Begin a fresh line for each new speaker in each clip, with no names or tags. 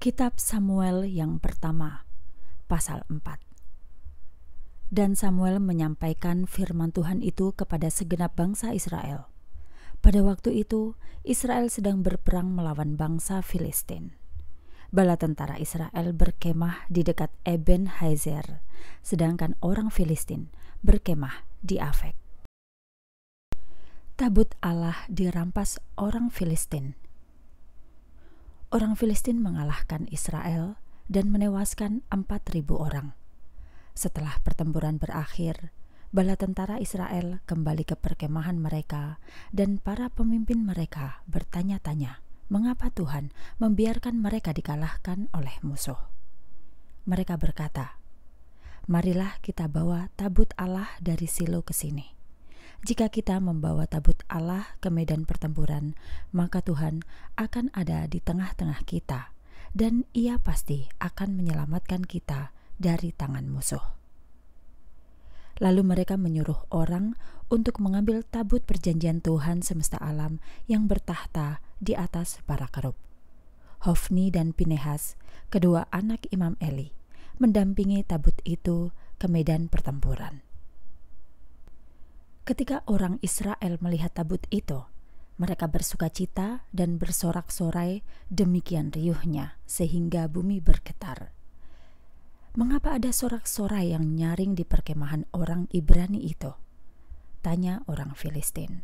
Kitab Samuel yang pertama, pasal 4. Dan Samuel menyampaikan firman Tuhan itu kepada segenap bangsa Israel. Pada waktu itu, Israel sedang berperang melawan bangsa Filistin. Bala tentara Israel berkemah di dekat Eben Hazer, sedangkan orang Filistin berkemah di Afek. Tabut Allah dirampas orang Filistin orang Filistin mengalahkan Israel dan menewaskan 4.000 orang. Setelah pertempuran berakhir, bala tentara Israel kembali ke perkemahan mereka dan para pemimpin mereka bertanya-tanya, mengapa Tuhan membiarkan mereka dikalahkan oleh musuh? Mereka berkata, "Marilah kita bawa tabut Allah dari Silo ke sini." Jika kita membawa tabut Allah ke medan pertempuran, maka Tuhan akan ada di tengah-tengah kita, dan Ia pasti akan menyelamatkan kita dari tangan musuh. Lalu mereka menyuruh orang untuk mengambil tabut perjanjian Tuhan semesta alam yang bertahta di atas para kerub. Hofni dan Pinehas, kedua anak Imam Eli, mendampingi tabut itu ke medan pertempuran. Ketika orang Israel melihat tabut itu, mereka bersuka cita dan bersorak-sorai demikian riuhnya sehingga bumi bergetar. Mengapa ada sorak-sorai yang nyaring di perkemahan orang Ibrani itu? Tanya orang Filistin.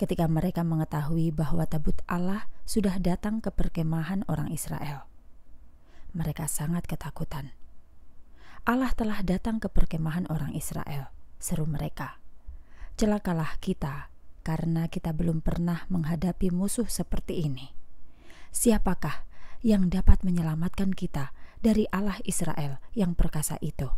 Ketika mereka mengetahui bahwa tabut Allah sudah datang ke perkemahan orang Israel, mereka sangat ketakutan. Allah telah datang ke perkemahan orang Israel, seru mereka celakalah kita karena kita belum pernah menghadapi musuh seperti ini. Siapakah yang dapat menyelamatkan kita dari Allah Israel yang perkasa itu?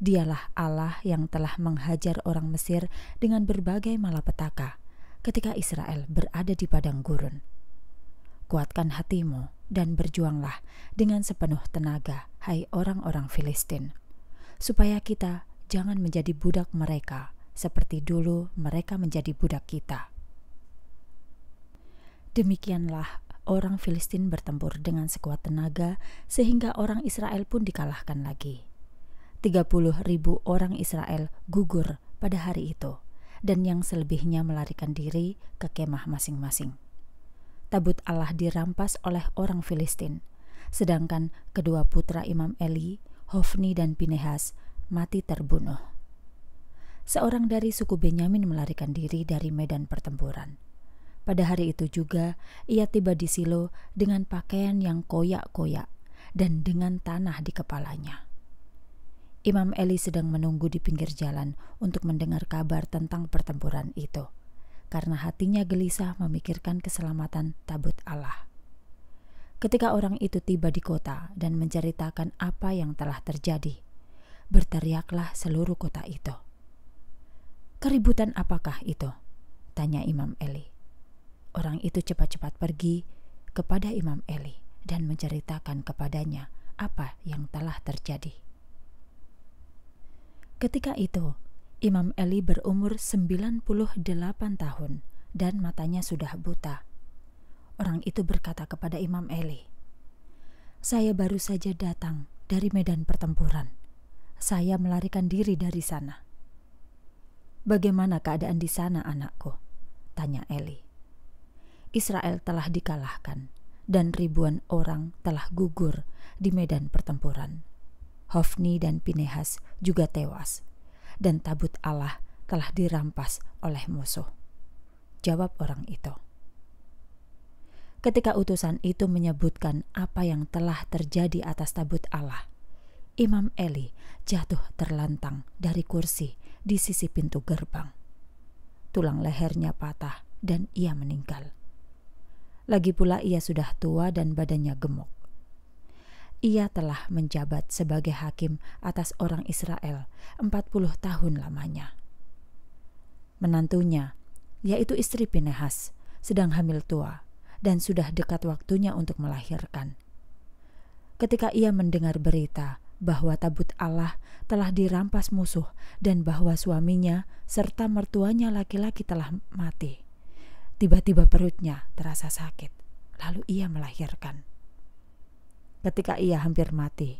Dialah Allah yang telah menghajar orang Mesir dengan berbagai malapetaka ketika Israel berada di padang gurun. Kuatkan hatimu dan berjuanglah dengan sepenuh tenaga, hai orang-orang Filistin, supaya kita jangan menjadi budak mereka seperti dulu mereka menjadi budak kita. Demikianlah orang Filistin bertempur dengan sekuat tenaga sehingga orang Israel pun dikalahkan lagi. 30 ribu orang Israel gugur pada hari itu dan yang selebihnya melarikan diri ke kemah masing-masing. Tabut Allah dirampas oleh orang Filistin, sedangkan kedua putra Imam Eli, Hofni dan Pinehas mati terbunuh seorang dari suku Benyamin melarikan diri dari medan pertempuran. Pada hari itu juga, ia tiba di Silo dengan pakaian yang koyak-koyak dan dengan tanah di kepalanya. Imam Eli sedang menunggu di pinggir jalan untuk mendengar kabar tentang pertempuran itu, karena hatinya gelisah memikirkan keselamatan tabut Allah. Ketika orang itu tiba di kota dan menceritakan apa yang telah terjadi, berteriaklah seluruh kota itu. Keributan apakah itu? Tanya Imam Eli. Orang itu cepat-cepat pergi kepada Imam Eli dan menceritakan kepadanya apa yang telah terjadi. Ketika itu, Imam Eli berumur 98 tahun dan matanya sudah buta. Orang itu berkata kepada Imam Eli, "Saya baru saja datang dari medan pertempuran. Saya melarikan diri dari sana." Bagaimana keadaan di sana anakku? Tanya Eli. Israel telah dikalahkan dan ribuan orang telah gugur di medan pertempuran. Hofni dan Pinehas juga tewas dan tabut Allah telah dirampas oleh musuh. Jawab orang itu. Ketika utusan itu menyebutkan apa yang telah terjadi atas tabut Allah – Imam Eli jatuh terlentang dari kursi di sisi pintu gerbang. Tulang lehernya patah dan ia meninggal. Lagi pula ia sudah tua dan badannya gemuk. Ia telah menjabat sebagai hakim atas orang Israel 40 tahun lamanya. Menantunya, yaitu istri Pinehas, sedang hamil tua dan sudah dekat waktunya untuk melahirkan. Ketika ia mendengar berita bahwa tabut Allah telah dirampas musuh dan bahwa suaminya serta mertuanya laki-laki telah mati. Tiba-tiba perutnya terasa sakit, lalu ia melahirkan. Ketika ia hampir mati,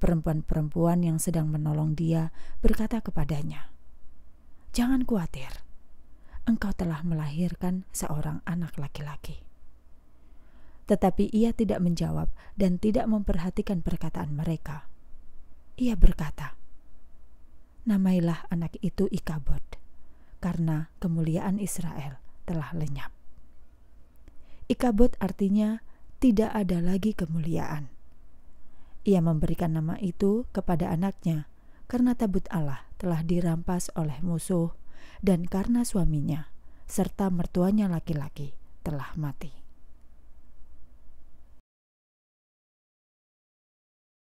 perempuan-perempuan yang sedang menolong dia berkata kepadanya, "Jangan khawatir, engkau telah melahirkan seorang anak laki-laki." Tetapi ia tidak menjawab dan tidak memperhatikan perkataan mereka. Ia berkata, "Namailah anak itu Ikabod, karena kemuliaan Israel telah lenyap." Ikabod artinya tidak ada lagi kemuliaan. Ia memberikan nama itu kepada anaknya karena tabut Allah telah dirampas oleh musuh dan karena suaminya serta mertuanya laki-laki telah mati.